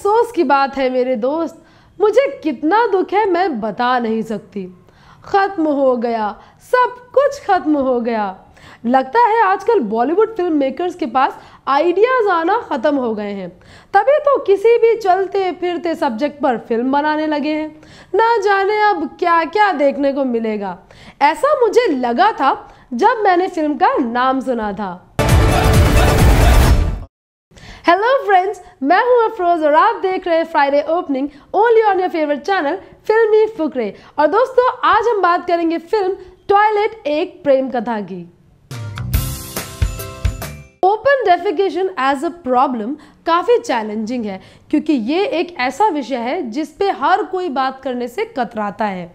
अफसोस की बात है मेरे दोस्त मुझे कितना दुख है मैं बता नहीं सकती ख़त्म हो गया सब कुछ ख़त्म हो गया लगता है आजकल बॉलीवुड फिल्म मेकर्स के पास आइडियाज़ आना ख़त्म हो गए हैं तभी तो किसी भी चलते फिरते सब्जेक्ट पर फिल्म बनाने लगे हैं ना जाने अब क्या क्या देखने को मिलेगा ऐसा मुझे लगा था जब मैंने फिल्म का नाम सुना था हेलो फ्रेंड्स मैं हूं अफरोज और आप देख रहे हैं Friday opening only on your favourite channel फिल्मी फुकरे और दोस्तों आज हम बात करेंगे फिल्म टॉयलेट एक प्रेम कथा की open defecation as a problem काफ़ी चैलेंजिंग है क्योंकि ये एक ऐसा विषय है जिसपे हर कोई बात करने से कतराता है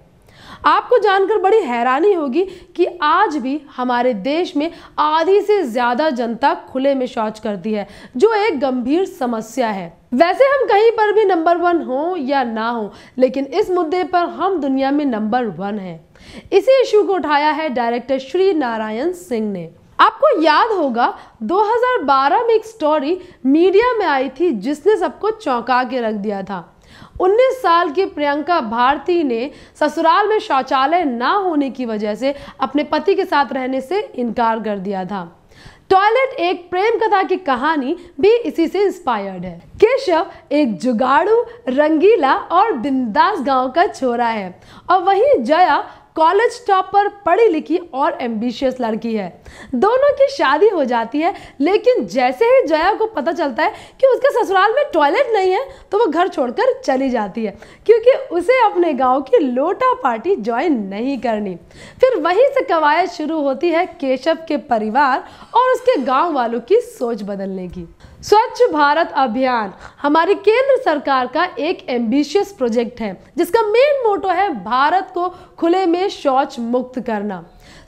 आपको जानकर बड़ी हैरानी होगी कि आज भी हमारे देश में आधी से ज़्यादा जनता खुले में शौच करती है जो एक गंभीर समस्या है वैसे हम कहीं पर भी नंबर वन हो या ना हो लेकिन इस मुद्दे पर हम दुनिया में नंबर वन हैं इसी इशू को उठाया है डायरेक्टर श्री नारायण सिंह ने आपको याद होगा 2012 में एक स्टोरी मीडिया में आई थी जिसने सबको चौंका के रख दिया था 19 साल की प्रियंका भारती ने ससुराल में शौचालय ना होने की वजह से अपने पति के साथ रहने से इनकार कर दिया था टॉयलेट एक प्रेम कथा की कहानी भी इसी से इंस्पायर्ड है केशव एक जुगाड़ू रंगीला और बिंदास गांव का छोरा है और वहीं जया कॉलेज टॉपर पढ़ी लिखी और एम्बिशियस लड़की है दोनों की शादी हो जाती है लेकिन जैसे ही जया को पता चलता है कि उसके ससुराल में टॉयलेट नहीं है तो वो घर छोड़कर चली जाती है क्योंकि उसे अपने गांव की लोटा पार्टी ज्वाइन नहीं करनी फिर वहीं से कवायद शुरू होती है केशव के परिवार और उसके गाँव वालों की सोच बदलने की स्वच्छ भारत अभियान हमारी केंद्र सरकार का एक एम्बिशियस प्रोजेक्ट है जिसका मेन मोटो है भारत को खुले में शौच मुक्त करना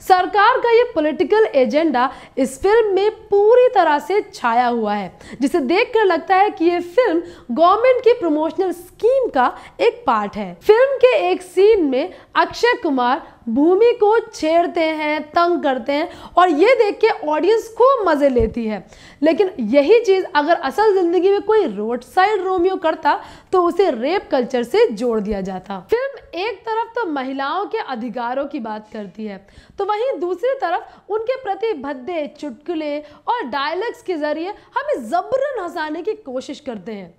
सरकार का ये पॉलिटिकल एजेंडा इस फिल्म में पूरी तरह से छाया हुआ है जिसे देखकर लगता है कि ये फिल्म गवर्नमेंट की प्रमोशनल स्कीम का एक पार्ट है फिल्म के एक सीन में अक्षय कुमार भूमि को छेड़ते हैं तंग करते हैं और ये देख के ऑडियंस खूब मज़े लेती है लेकिन यही चीज़ अगर असल ज़िंदगी में कोई रोड साइड रोमियो करता तो उसे रेप कल्चर से जोड़ दिया जाता फिल्म एक तरफ तो महिलाओं के अधिकारों की बात करती है तो वहीं दूसरी तरफ उनके प्रति भद्दे चुटकुले और डायलॉग्स के ज़रिए हमें ज़बरन हंसाने की कोशिश करते हैं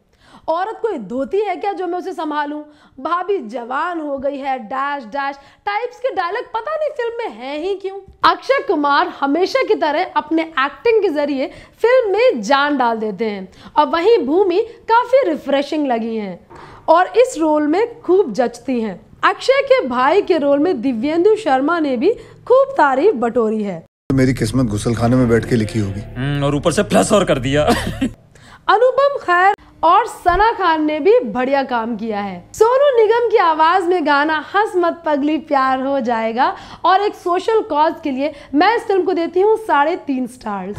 औरत कोई धोती है क्या जो मैं उसे संभालूं भाभी जवान हो गई है डैश डैश टाइप्स के डायलॉग पता नहीं फिल्म में है ही क्यों अक्षय कुमार हमेशा की तरह अपने एक्टिंग के जरिए फिल्म में जान डाल देते हैं और वहीं भूमि काफ़ी रिफ्रेशिंग लगी है और इस रोल में खूब जचती हैं अक्षय के भाई के रोल में दिव्येंदु शर्मा ने भी खूब तारीफ बटोरी है मेरी किस्मत गुसलखाने में बैठ के लिखी होगी हम्म, और ऊपर से प्लस और कर दिया अनुपम खैर और सना खान ने भी बढ़िया काम किया है सोनू निगम की आवाज में गाना हंस मत पगली प्यार हो जाएगा और एक सोशल कॉज के लिए मैं इस फिल्म को देती हूँ साढ़े तीन स्टार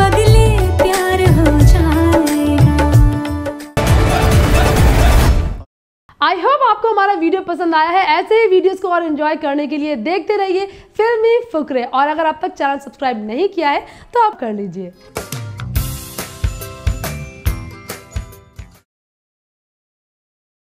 पगली आई होप आपको हमारा वीडियो पसंद आया है ऐसे ही वीडियोस को और एंजॉय करने के लिए देखते रहिए फिल्मी फुकरे और अगर आप तक चैनल सब्सक्राइब नहीं किया है तो आप कर लीजिए